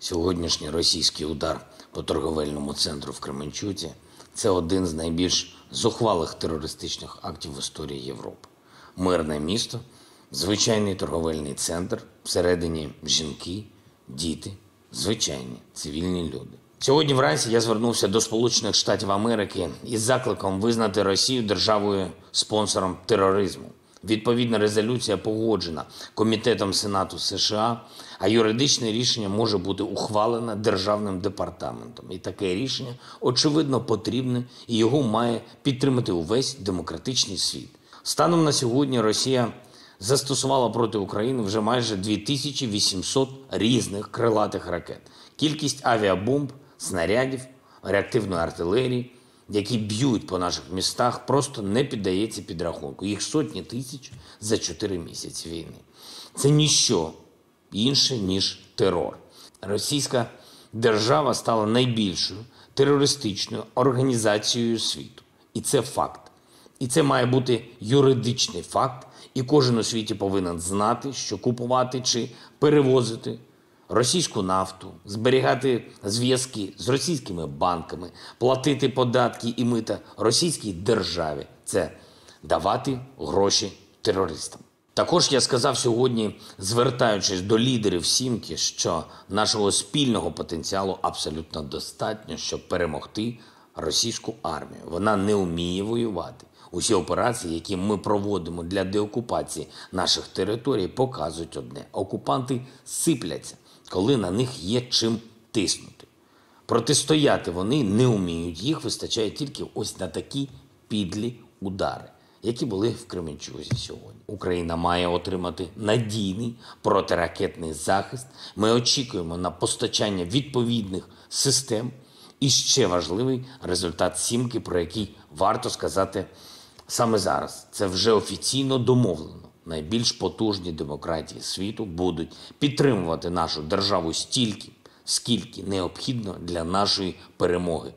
Сьогоднішній російський удар по торговельному центру в Кременчуті це один з найбільш зухвалих терористичних актів в історії Європи. Мирне місто, звичайний торговельний центр, всередині жінки, діти, звичайні цивільні люди. Сьогодні вранці я звернувся до Сполучених Штатів Америки із закликом визнати Росію державою спонсором тероризму. Відповідна резолюція погоджена комітетом Сенату США, а юридичне рішення може бути ухвалене державним департаментом. І таке рішення очевидно потрібне, і його має підтримати увесь демократичний світ. Станом на сьогодні Росія застосувала проти України вже майже 2800 різних крилатих ракет, кількість авіабомб, снарядів, реактивної артилерії які б'ють по наших містах, просто не піддається підрахунку. Їх сотні тисяч за чотири місяці війни. Це ніщо інше ніж терор. Російська держава стала найбільшою терористичною організацією світу, і це факт. І це має бути юридичний факт, і кожен у світі повинен знати, що купувати чи перевозити російську нафту, зберігати зв'язки з російськими банками, платити податки і мита російській державі. Це давати гроші терористам. Також я сказав сьогодні, звертаючись до лідерів Сімки, що нашого спільного потенціалу абсолютно достатньо, щоб перемогти російську армію. Вона не вміє воювати. Усі операції, які ми проводимо для деокупації наших територій, показують одне: окупанти сипляться коли на них є чим тиснути. Протистояти вони не вміють, їх вистачає тільки ось на такі підлі удари, які були в Кременчузі сьогодні. Україна має отримати надійний протиракетний захист. Ми очікуємо на постачання відповідних систем. І ще важливий результат сімки, про який варто сказати саме зараз. Це вже офіційно домовлено найбільш потужні демократії світу будуть підтримувати нашу державу стільки, скільки необхідно для нашої перемоги.